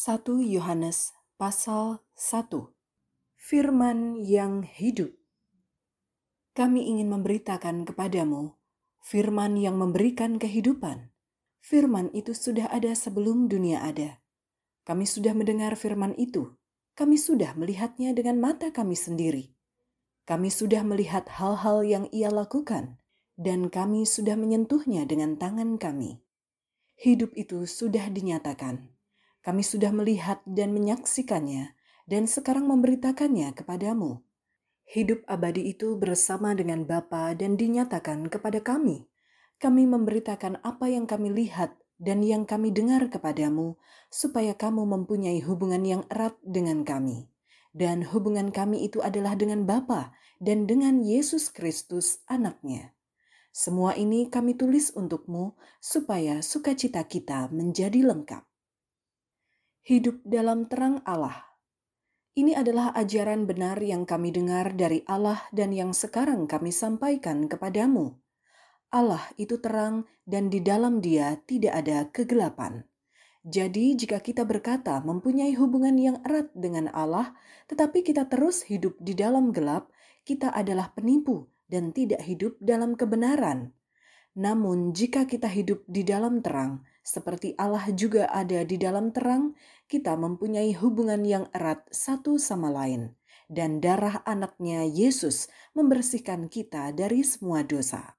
1 Yohanes pasal 1 Firman yang hidup Kami ingin memberitakan kepadamu firman yang memberikan kehidupan. Firman itu sudah ada sebelum dunia ada. Kami sudah mendengar firman itu. Kami sudah melihatnya dengan mata kami sendiri. Kami sudah melihat hal-hal yang ia lakukan dan kami sudah menyentuhnya dengan tangan kami. Hidup itu sudah dinyatakan kami sudah melihat dan menyaksikannya, dan sekarang memberitakannya kepadamu. Hidup abadi itu bersama dengan Bapa dan dinyatakan kepada kami. Kami memberitakan apa yang kami lihat dan yang kami dengar kepadamu, supaya kamu mempunyai hubungan yang erat dengan kami. Dan hubungan kami itu adalah dengan Bapa dan dengan Yesus Kristus anaknya. Semua ini kami tulis untukmu supaya sukacita kita menjadi lengkap hidup dalam terang Allah. Ini adalah ajaran benar yang kami dengar dari Allah dan yang sekarang kami sampaikan kepadamu. Allah itu terang dan di dalam dia tidak ada kegelapan. Jadi jika kita berkata mempunyai hubungan yang erat dengan Allah, tetapi kita terus hidup di dalam gelap, kita adalah penipu dan tidak hidup dalam kebenaran. Namun, jika kita hidup di dalam terang, seperti Allah juga ada di dalam terang, kita mempunyai hubungan yang erat satu sama lain, dan darah anaknya Yesus membersihkan kita dari semua dosa.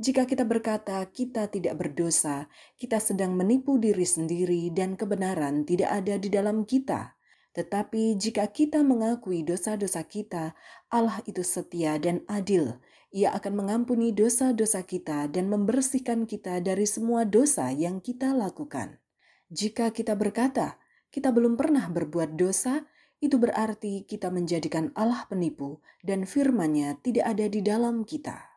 Jika kita berkata kita tidak berdosa, kita sedang menipu diri sendiri dan kebenaran tidak ada di dalam kita. Tetapi jika kita mengakui dosa-dosa kita, Allah itu setia dan adil. Ia akan mengampuni dosa-dosa kita dan membersihkan kita dari semua dosa yang kita lakukan. Jika kita berkata, kita belum pernah berbuat dosa, itu berarti kita menjadikan Allah penipu dan firman-Nya tidak ada di dalam kita.